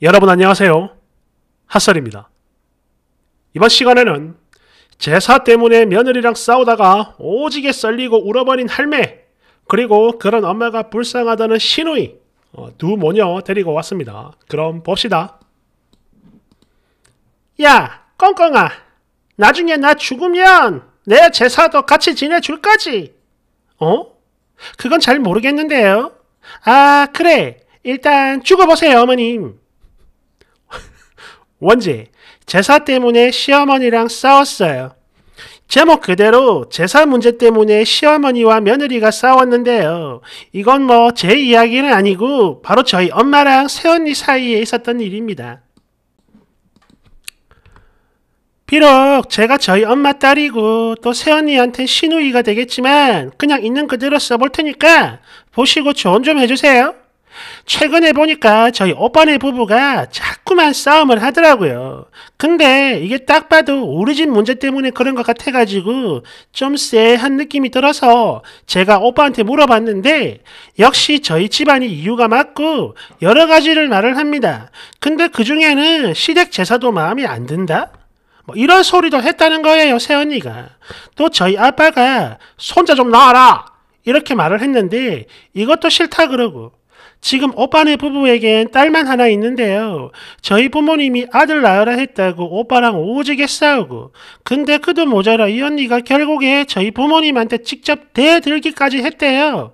여러분 안녕하세요. 핫설입니다. 이번 시간에는 제사 때문에 며느리랑 싸우다가 오지게 썰리고 울어버린 할매 그리고 그런 엄마가 불쌍하다는 시누이 어, 두 모녀 데리고 왔습니다. 그럼 봅시다. 야 꽁꽁아 나중에 나 죽으면 내 제사도 같이 지내줄 까지 어? 그건 잘 모르겠는데요. 아 그래 일단 죽어보세요 어머님. 원제 제사 때문에 시어머니랑 싸웠어요. 제목 그대로 제사 문제 때문에 시어머니와 며느리가 싸웠는데요. 이건 뭐 제 이야기는 아니고 바로 저희 엄마랑 새언니 사이에 있었던 일입니다. 비록 제가 저희 엄마 딸이고 또 새언니한테 시누이가 되겠지만 그냥 있는 그대로 써볼 테니까 보시고 조언 좀 해주세요. 최근에 보니까 저희 오빠네 부부가 자꾸만 싸움을 하더라고요. 근데 이게 딱 봐도 우리 집 문제 때문에 그런 것 같아가지고 좀 쎄한 느낌이 들어서 제가 오빠한테 물어봤는데 역시 저희 집안이 이유가 맞고 여러 가지를 말을 합니다. 근데 그 중에는 시댁 제사도 마음에 안 든다? 뭐 이런 소리도 했다는 거예요, 새언니가. 또 저희 아빠가 손자 좀놔라 이렇게 말을 했는데 이것도 싫다 그러고 지금 오빠네 부부에겐 딸만 하나 있는데요. 저희 부모님이 아들 낳으라 했다고 오빠랑 오지게 싸우고 근데 그도 모자라 이 언니가 결국에 저희 부모님한테 직접 대들기까지 했대요.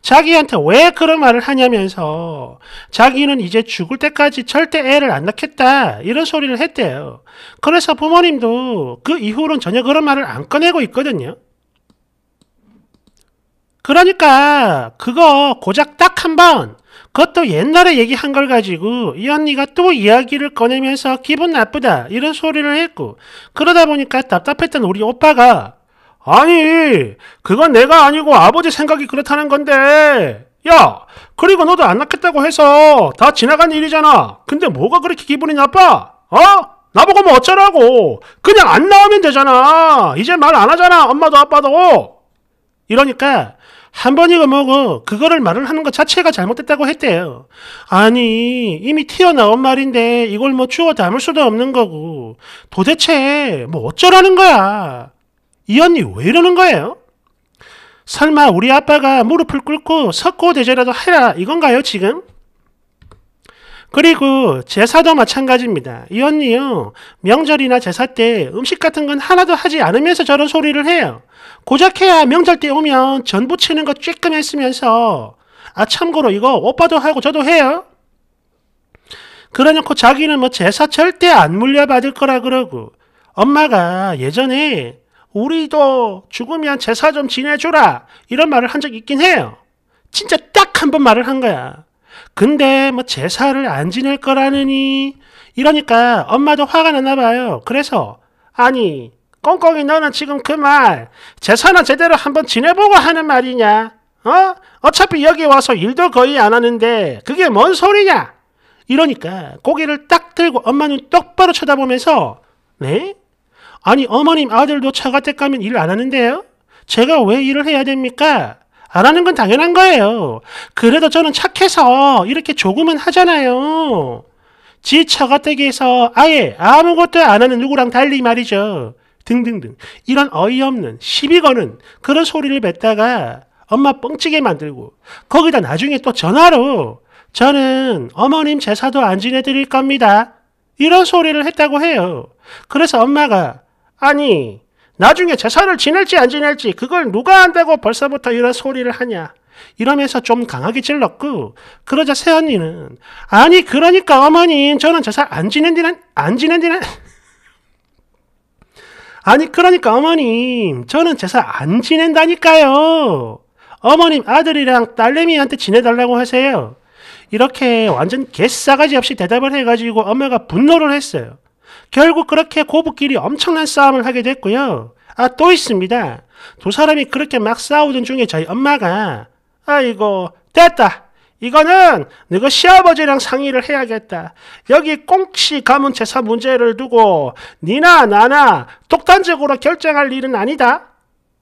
자기한테 왜 그런 말을 하냐면서 자기는 이제 죽을 때까지 절대 애를 안 낳겠다 이런 소리를 했대요. 그래서 부모님도 그 이후로는 전혀 그런 말을 안 꺼내고 있거든요. 그러니까 그거 고작 딱 한번 그것도 옛날에 얘기한 걸 가지고 이 언니가 또 이야기를 꺼내면서 기분 나쁘다 이런 소리를 했고 그러다 보니까 답답했던 우리 오빠가 아니 그건 내가 아니고 아버지 생각이 그렇다는 건데 야 그리고 너도 안 낳겠다고 해서 다 지나간 일이잖아 근데 뭐가 그렇게 기분이 나빠 어? 나보고 뭐 어쩌라고 그냥 안 나오면 되잖아 이제 말 안 하잖아 엄마도 아빠도 이러니까 한번읽어먹고 그거를 말을 하는 것 자체가 잘못됐다고 했대요. 아니 이미 튀어나온 말인데 이걸 뭐 주워 담을 수도 없는 거고 도대체 뭐 어쩌라는 거야. 이 언니 왜 이러는 거예요? 설마 우리 아빠가 무릎을 꿇고 석고 대죄라도 해라 이건가요 지금? 그리고 제사도 마찬가지입니다. 이 언니요. 명절이나 제사 때 음식 같은 건 하나도 하지 않으면서 저런 소리를 해요. 고작 해야 명절 때 오면 전부 치는 거 쬐끔 했으면서 아 참고로 이거 오빠도 하고 저도 해요. 그러놓고 자기는 뭐 제사 절대 안 물려받을 거라 그러고 엄마가 예전에 우리도 죽으면 제사 좀 지내주라 이런 말을 한 적 있긴 해요. 진짜 딱 한 번 말을 한 거야. 근데 뭐 제사를 안 지낼 거라느니 이러니까 엄마도 화가 났나 봐요. 그래서 아니 꽁꽁이 너는 지금 그 말 제사는 제대로 한번 지내보고 하는 말이냐? 어? 어차피 여기 와서 일도 거의 안 하는데 그게 뭔 소리냐? 이러니까 고개를 딱 들고 엄마는 똑바로 쳐다보면서 네? 아니 어머님 아들도 차가 때 가면 일 안 하는데요? 제가 왜 일을 해야 됩니까? 안 하는 건 당연한 거예요. 그래도 저는 착해서 이렇게 조금은 하잖아요. 지 처가댁에서 아예 아무것도 안 하는 누구랑 달리 말이죠. 등등등. 이런 어이없는 시비 거는 그런 소리를 뱉다가 엄마 뻥치게 만들고 거기다 나중에 또 전화로 저는 어머님 제사도 안 지내드릴 겁니다. 이런 소리를 했다고 해요. 그래서 엄마가 아니 나중에 제사를 지낼지 안 지낼지 그걸 누가 안다고 벌써부터 이런 소리를 하냐. 이러면서 좀 강하게 질렀고 그러자 새언니는 아니 그러니까 어머니 저는 제사 안 지낸디는 안 지낸디는 아니 그러니까 어머님 저는 제사 안 지낸다니까요. 어머님 아들이랑 딸내미한테 지내달라고 하세요. 이렇게 완전 개싸가지 없이 대답을 해가지고 엄마가 분노를 했어요. 결국 그렇게 고부끼리 엄청난 싸움을 하게 됐고요. 아, 또 있습니다. 두 사람이 그렇게 막 싸우던 중에 저희 엄마가 아이고, 됐다. 이거는 너가 시아버지랑 상의를 해야겠다. 여기 꽁치 가문 재사 문제를 두고 니나 나나 독단적으로 결정할 일은 아니다.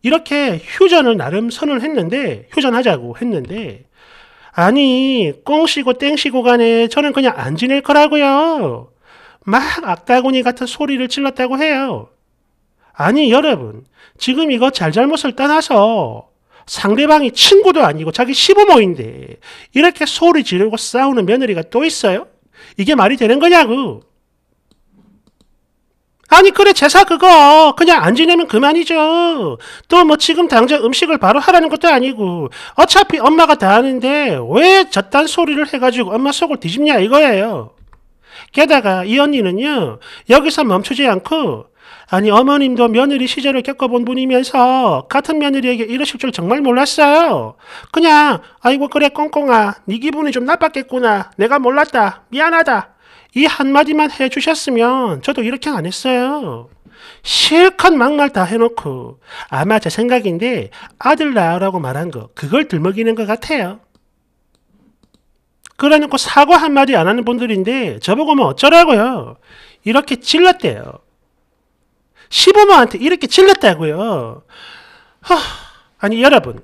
이렇게 휴전을 나름 선언 했는데 휴전하자고 했는데 아니 꽁시고 땡시고 간에 저는 그냥 안 지낼 거라고요. 막 악다구니 같은 소리를 질렀다고 해요. 아니 여러분 지금 이거 잘잘못을 떠나서 상대방이 친구도 아니고 자기 시부모인데 이렇게 소리 지르고 싸우는 며느리가 또 있어요? 이게 말이 되는 거냐고. 아니 그래 제사 그거 그냥 안 지내면 그만이죠. 또 뭐 지금 당장 음식을 바로 하라는 것도 아니고 어차피 엄마가 다 하는데 왜 저딴 소리를 해가지고 엄마 속을 뒤집냐 이거예요. 게다가 이 언니는요, 여기서 멈추지 않고, 아니, 어머님도 며느리 시절을 겪어본 분이면서 같은 며느리에게 이러실 줄 정말 몰랐어요. 그냥, 아이고, 그래, 꽁꽁아. 네 기분이 좀 나빴겠구나. 내가 몰랐다. 미안하다. 이 한마디만 해주셨으면 저도 이렇게 안 했어요. 실컷 막말 다 해놓고 아마 제 생각인데 아들 낳으라고 말한 거 그걸 들먹이는 것 같아요. 그러놓고 사과 한마디 안 하는 분들인데 저보고 뭐 어쩌라고요. 이렇게 질렀대요. 시부모한테 이렇게 질렀다고요. 허, 아니 여러분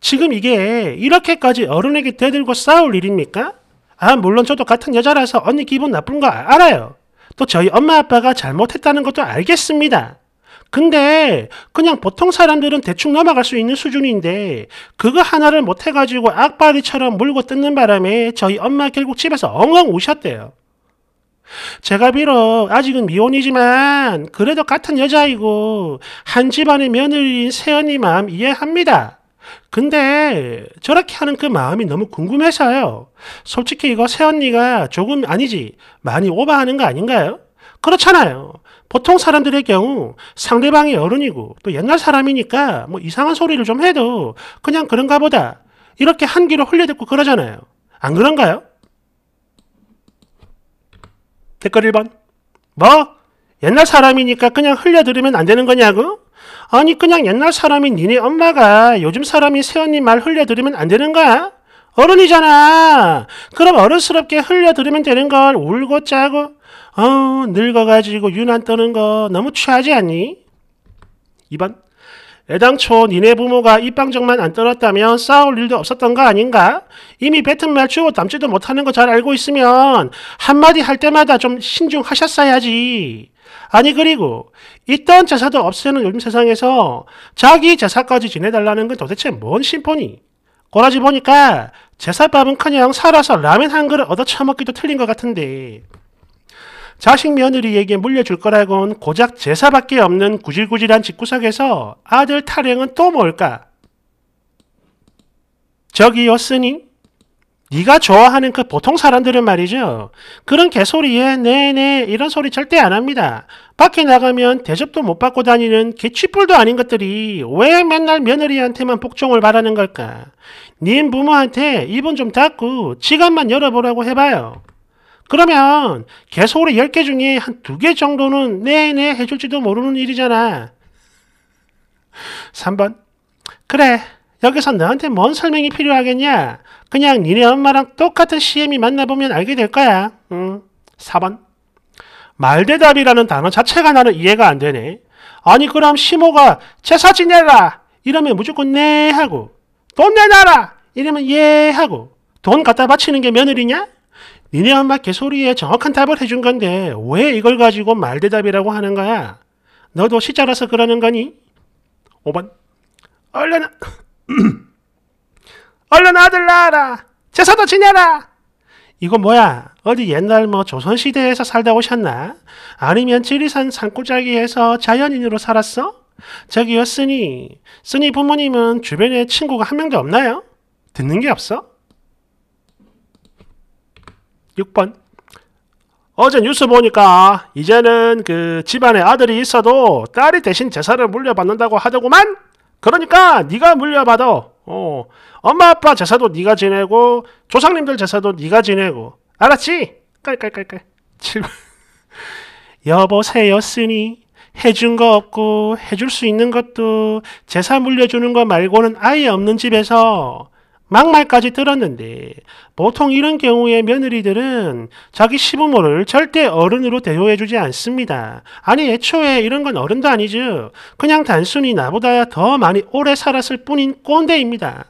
지금 이게 이렇게까지 어른에게 대들고 싸울 일입니까? 아 물론 저도 같은 여자라서 언니 기분 나쁜 거 알아요. 또 저희 엄마 아빠가 잘못했다는 것도 알겠습니다. 근데 그냥 보통 사람들은 대충 넘어갈 수 있는 수준인데 그거 하나를 못해가지고 악바리처럼 물고 뜯는 바람에 저희 엄마 결국 집에서 엉엉 우셨대요. 제가 비록 아직은 미혼이지만 그래도 같은 여자이고 한 집안의 며느리인 세연이 마음 이해합니다. 근데 저렇게 하는 그 마음이 너무 궁금해서요. 솔직히 이거 세언니가 조금 아니지 많이 오버하는 거 아닌가요? 그렇잖아요. 보통 사람들의 경우 상대방이 어른이고 또 옛날 사람이니까 뭐 이상한 소리를 좀 해도 그냥 그런가 보다 이렇게 한 귀로 흘려듣고 그러잖아요. 안 그런가요? 댓글 1번 뭐? 옛날 사람이니까 그냥 흘려들으면 안 되는 거냐고? 아니 그냥 옛날 사람이 니네 엄마가 요즘 사람이 새언니 말 흘려들으면 안 되는 거야? 어른이잖아. 그럼 어른스럽게 흘려들으면 되는 걸 울고 짜고 어, 늙어가지고 유난 떠는 거 너무 취하지 않니? 2번 애당초 니네 부모가 입방정만 안 떨었다면 싸울 일도 없었던 거 아닌가? 이미 뱉은 말 주워 담지도 못하는 거 잘 알고 있으면 한마디 할 때마다 좀 신중하셨어야지. 아니 그리고 있던 제사도 없애는 요즘 세상에서 자기 제사까지 지내달라는 건 도대체 뭔 심포니? 꼬라지 보니까 제사밥은커녕 살아서 라면 한 그릇 얻어 처먹기도 틀린 것 같은데 자식 며느리에게 물려줄 거라곤 고작 제사밖에 없는 구질구질한 집구석에서 아들 탈행은 또 뭘까? 저기요 쓰니? 네가 좋아하는 그 보통 사람들은 말이죠. 그런 개소리에 네네 이런 소리 절대 안 합니다. 밖에 나가면 대접도 못 받고 다니는 개취뿔도 아닌 것들이 왜 맨날 며느리한테만 복종을 바라는 걸까? 님 부모한테 입은 좀 닫고 지갑만 열어보라고 해봐요. 그러면 개소리 10개 중에 한 두 개 정도는 네네 해줄지도 모르는 일이잖아. 3번 그래 여기서 너한테 뭔 설명이 필요하겠냐. 그냥 니네 엄마랑 똑같은 CM이 만나보면 알게 될 거야. 음. 4번 말대답이라는 단어 자체가 나는 이해가 안 되네. 아니 그럼 시모가 제사 지내라 이러면 무조건 네 하고 돈 내놔라 이러면 예 하고 돈 갖다 바치는 게 며느리냐? 니네 엄마 개소리에 정확한 답을 해준 건데 왜 이걸 가지고 말대답이라고 하는 거야? 너도 시자라서 그러는 거니? 5번 얼른 얼른 아들 낳아라 제사도 지내라 이거 뭐야 어디 옛날 뭐 조선시대에서 살다 오셨나? 아니면 지리산 산골짜기에서 자연인으로 살았어? 저기요 쓰니 쓰니 부모님은 주변에 친구가 한 명도 없나요? 듣는 게 없어? 6번 어제 뉴스 보니까 이제는 그 집안에 아들이 있어도 딸이 대신 재산을 물려받는다고 하더구만 그러니까 네가 물려받아 어, 엄마 아빠 재산도 네가 지내고 조상님들 재산도 네가 지내고 알았지? 깔깔깔깔 7번 여보세요 쓰니 해준 거 없고 해줄 수 있는 것도 재산 물려주는 거 말고는 아예 없는 집에서 막말까지 들었는데 보통 이런 경우에 며느리들은 자기 시부모를 절대 어른으로 대우해주지 않습니다. 아니 애초에 이런 건 어른도 아니죠. 그냥 단순히 나보다 더 많이 오래 살았을 뿐인 꼰대입니다.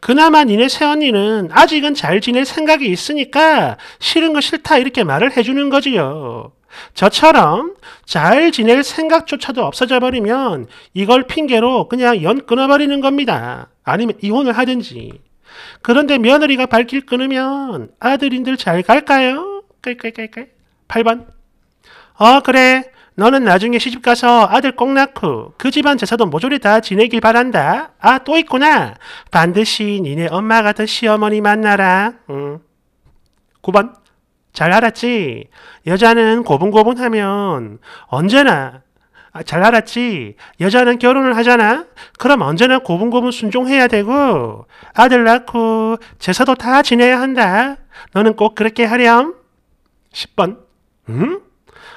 그나마 니네 새언니는 아직은 잘 지낼 생각이 있으니까 싫은 거 싫다 이렇게 말을 해주는 거지요. 저처럼 잘 지낼 생각조차도 없어져 버리면 이걸 핑계로 그냥 연 끊어버리는 겁니다. 아니면 이혼을 하든지. 그런데 며느리가 발길 끊으면 아들인들 잘 갈까요? 깔깔깔깔. 8번. 어, 그래. 너는 나중에 시집가서 아들 꼭 낳고 그 집안 제사도 모조리 다 지내길 바란다. 아, 또 있구나. 반드시 니네 엄마 같은 시어머니 만나라. 응. 9번. 잘 알았지? 여자는 고분고분하면 언제나 아, 잘 알았지? 여자는 결혼을 하잖아? 그럼 언제나 고분고분 순종해야 되고, 아들 낳고, 제사도 다 지내야 한다. 너는 꼭 그렇게 하렴. 10번. 응?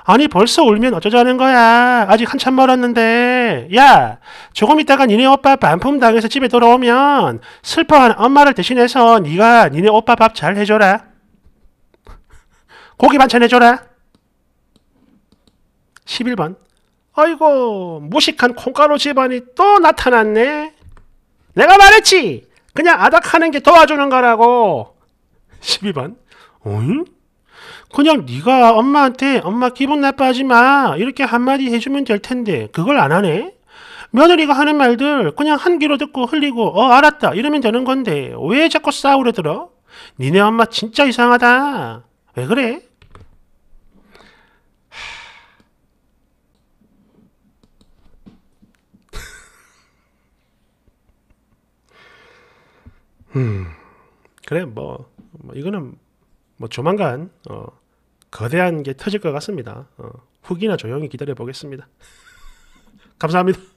아니, 벌써 울면 어쩌자는 거야. 아직 한참 멀었는데. 야, 조금 있다가 니네 오빠 반품 당해서 집에 돌아오면 슬퍼하는 엄마를 대신해서 니가 니네 오빠 밥 잘 해줘라. 고기 반찬 해줘라. 11번. 아이고 무식한 콩가루 집안이 또 나타났네. 내가 말했지. 그냥 아닥하는 게 도와주는 거라고. 12번. 어잉? 그냥 네가 엄마한테 엄마 기분 나빠하지 마 이렇게 한마디 해주면 될 텐데 그걸 안 하네. 며느리가 하는 말들 그냥 한 귀로 듣고 흘리고 어 알았다 이러면 되는 건데 왜 자꾸 싸우려 들어? 니네 엄마 진짜 이상하다. 왜 그래? 음, 그래 뭐, 뭐 이거는 뭐 조만간 어, 거대한 게 터질 것 같습니다. 어, 후기나 조용히 기다려 보겠습니다. 감사합니다.